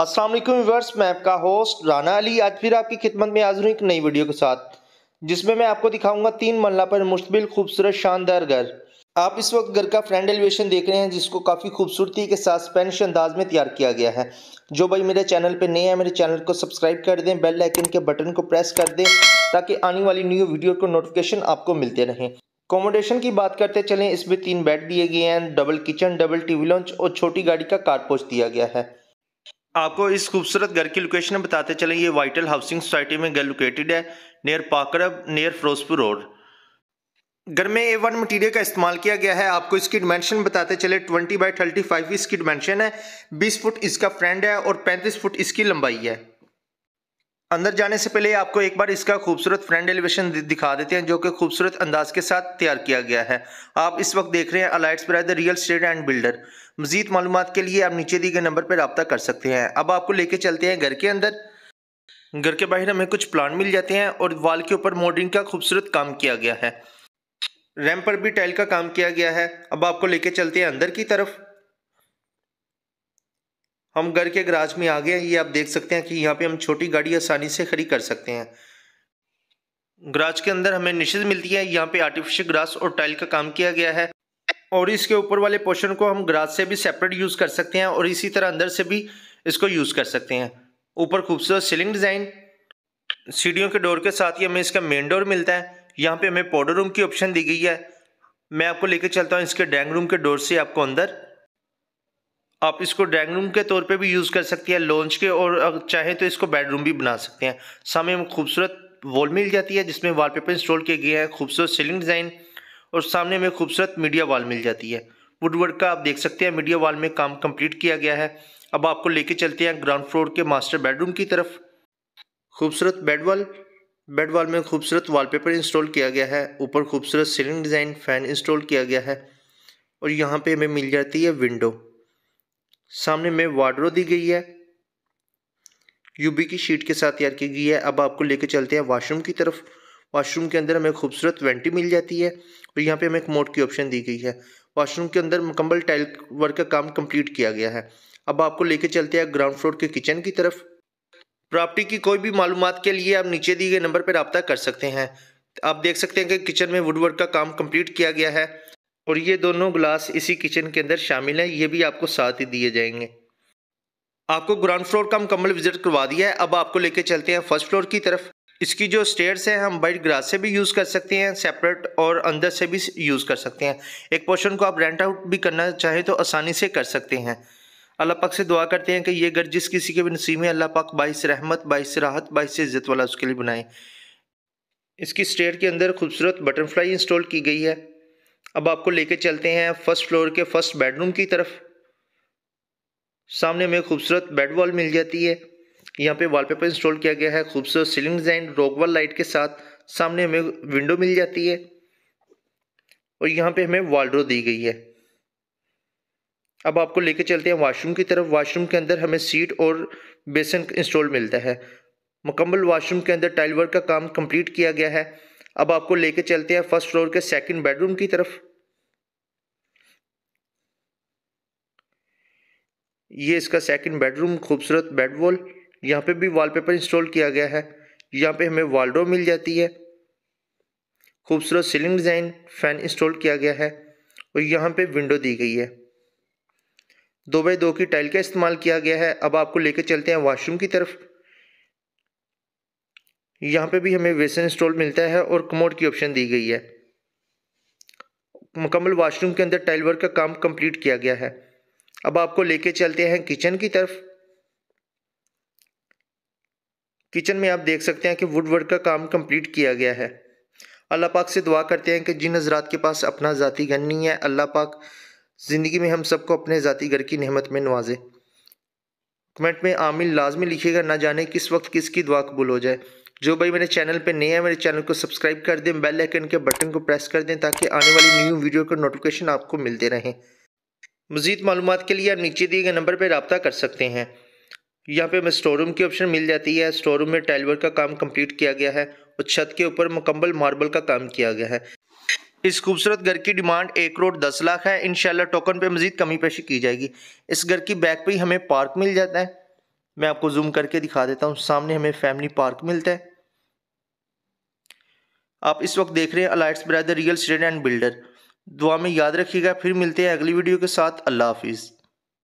अस्सलाम वालेकुम व्यूअर्स मैं आपका होस्ट राना अली आज फिर आपकी खिदमत में हाजिर हूँ एक नई वीडियो के साथ जिसमें मैं आपको दिखाऊंगा तीन मल्ला पर मुश्तबिल खूबसूरत शानदार घर आप इस वक्त घर का फ्रंट एलिवेशन देख रहे हैं जिसको काफ़ी खूबसूरती के साथ स्पेनिश अंदाज में तैयार किया गया है जो भाई मेरे चैनल पर नए हैं मेरे चैनल को सब्सक्राइब कर दें बेल आइकन के बटन को प्रेस कर दें ताकि आने वाली न्यू वीडियो को नोटिफिकेशन आपको मिलते रहें अकोमोडेशन की बात करते चलें इसमें तीन बेड दिए गए हैं double kitchen double TV lounge और छोटी गाड़ी का कारपोच दिया गया है आपको इस खूबसूरत घर की लोकेशन बताते चलें ये वाइटल हाउसिंग सोसाइटी में घर लोकेटेड है नियर पाकरब नियर फिरोजपुर रोड घर में ए वन मटीरियल का इस्तेमाल किया गया है आपको इसकी डिमेंशन बताते चले 20 बाई 35 इसकी डिमेंशन है 20 फुट इसका फ्रेंड है और 35 फुट इसकी लंबाई है अंदर जाने से पहले आपको एक बार इसका खूबसूरत फ्रंट एलिवेशन दिखा देते हैं जो कि खूबसूरत अंदाज के साथ तैयार किया गया है आप इस वक्त देख रहे हैं अलाइट्स पर the real estate and builder मजीद मालूम के लिए आप नीचे दिए गए नंबर पर रबता कर सकते हैं अब आपको लेके चलते हैं घर के अंदर घर के बाहर हमें कुछ प्लान मिल जाते हैं और वाल के ऊपर मॉडलिंग का खूबसूरत काम किया गया है रैम पर भी टाइल का काम किया गया है अब आपको लेके चलते हैं अंदर की तरफ हम घर के गराज में आ गए ये आप देख सकते हैं कि यहाँ पे हम छोटी गाड़ी आसानी से खड़ी कर सकते हैं गराज के अंदर हमें निशेज मिलती है यहाँ पे आर्टिफिशियल ग्रास और टाइल का काम किया गया है और इसके ऊपर वाले पोर्शन को हम ग्रास से भी सेपरेट यूज़ कर सकते हैं और इसी तरह अंदर से भी इसको यूज़ कर सकते हैं ऊपर खूबसूरत सीलिंग डिज़ाइन सीढ़ियों के डोर के साथ ही हमें इसका मेन डोर मिलता है यहाँ पे हमें पाउडर रूम की ऑप्शन दी गई है मैं आपको लेकर चलता हूँ इसके डैंग रूम के डोर से आपको अंदर आप इसको ड्राइंग रूम के तौर पे भी यूज़ कर सकती हैं लॉन्च के और चाहे तो इसको बेडरूम भी बना सकते हैं सामने में खूबसूरत वॉल मिल जाती है जिसमें वॉलपेपर इंस्टॉल किए गए हैं खूबसूरत सीलिंग डिज़ाइन और सामने में खूबसूरत मीडिया वॉल मिल जाती है वुडवर्क का आप देख सकते हैं मीडिया वॉल में काम कंप्लीट किया गया है अब आपको लेके चलते हैं ग्राउंड फ्लोर के मास्टर बेडरूम की तरफ खूबसूरत बेड वॉल बेड वॉल में खूबसूरत वॉलपेपर इंस्टॉल किया गया है ऊपर खूबसूरत सीलिंग डिज़ाइन फ़ैन इंस्टॉल किया गया है और यहाँ पे हमें मिल जाती है विंडो सामने में वार्ड्रो दी गई है यूबी की शीट के साथ तैयार की गई है अब आपको लेकर चलते हैं वाशरूम की तरफ वाशरूम के अंदर हमें खूबसूरत वेंटी मिल जाती है और यहाँ पे हमें एक मोड की ऑप्शन दी गई है वाशरूम के अंदर मुकम्मल टाइल वर्क का काम कंप्लीट किया गया है अब आपको लेके चलते हैं ग्राउंड फ्लोर के किचन की तरफ प्रॉपर्टी की कोई भी मालूम के लिए आप नीचे दिए गए नंबर पर रबता कर सकते हैं आप देख सकते हैं कि किचन में वुड वर्क का काम कंप्लीट किया गया है और ये दोनों ग्लास इसी किचन के अंदर शामिल हैं ये भी आपको साथ ही दिए जाएंगे आपको ग्राउंड फ्लोर का मुकम्मल विजिट करवा दिया है अब आपको लेके चलते हैं फर्स्ट फ्लोर की तरफ इसकी जो स्टेयर्स हैं हम बाइट ग्रास से भी यूज़ कर सकते हैं सेपरेट और अंदर से भी यूज़ कर सकते हैं एक पोर्शन को आप रेंट आउट भी करना चाहें तो आसानी से कर सकते हैं अल्लाह पाक से दुआ करते हैं कि ये घर जिस किसी के भी नसीब है अल्लाह पाक बाईस रहमत बाईस राहत बाईस इज़्ज़त वाला उसके लिए बनाए इसकी स्टेयर के अंदर खूबसूरत बटरफ्लाई इंस्टॉल की गई है अब आपको लेके चलते हैं फर्स्ट फ्लोर के फर्स्ट बेडरूम की तरफ सामने में खूबसूरत बेड वॉल मिल जाती है यहाँ पे वॉलपेपर इंस्टॉल किया गया है खूबसूरत सीलिंग डिजाइन रोकवॉल लाइट के साथ सामने हमें विंडो मिल जाती है और यहाँ पे हमें वॉलड्रो दी गई है अब आपको लेके चलते हैं वाशरूम की तरफ वाशरूम के अंदर हमें सीट और बेसन इंस्टॉल मिलता है मुकम्मल वाशरूम के अंदर टाइल वर्क का काम कंप्लीट किया गया है अब आपको लेके चलते हैं फर्स्ट फ्लोर के सेकंड बेडरूम की तरफ ये इसका सेकंड बेडरूम खूबसूरत बेड वॉल यहाँ पे भी वॉलपेपर इंस्टॉल किया गया है यहाँ पे हमें वॉलड्रो मिल जाती है खूबसूरत सीलिंग डिज़ाइन फ़ैन इंस्टॉल किया गया है और यहाँ पे विंडो दी गई है दो बाई दो की टाइल का इस्तेमाल किया गया है अब आपको लेकर चलते हैं वाशरूम की तरफ यहाँ पे भी हमें वेसन इंस्टॉल मिलता है और कमोड की ऑप्शन दी गई है मुकम्मल वाशरूम के अंदर टाइल वर्क का काम कंप्लीट किया गया है अब आपको लेके चलते हैं किचन की तरफ किचन में आप देख सकते हैं कि वुड वर्क का काम कंप्लीट किया गया है अल्लाह पाक से दुआ करते हैं कि जिन हजरात के पास अपना ज़ाती घर नहीं है अल्लाह पाक ज़िंदगी में हम सबको अपने ज़ाती घर की नहमत में नवाजे कमेंट में आमिल लाजमी लिखिएगा ना जाने किस वक्त किसकी दुआ कबूल हो जाए जो भाई मेरे चैनल पे नए हैं मेरे चैनल को सब्सक्राइब कर दें बेल आइकन के बटन को प्रेस कर दें ताकि आने वाली न्यू वीडियो का नोटिफिकेशन आपको मिलते रहें मज़ीद मालूम के लिए आप नीचे दिए गए नंबर पर रबता कर सकते हैं यहाँ पर हमें स्टोर रूम की ऑप्शन मिल जाती है स्टोर रूम में टाइलवर का काम कम्प्लीट किया गया है और छत के ऊपर मुकम्मल मार्बल का काम किया गया है इस खूबसूरत घर की डिमांड एक करोड़ दस लाख है इन टोकन पे मज़ीद कमी पेशी की जाएगी इस घर की बैक पे ही हमें पार्क मिल जाता है मैं आपको जूम करके दिखा देता हूँ सामने हमें फैमिली पार्क मिलता है आप इस वक्त देख रहे हैं elites brother real estate and builder दुआ में याद रखिएगा फिर मिलते हैं अगली वीडियो के साथ अल्लाह हाफिज़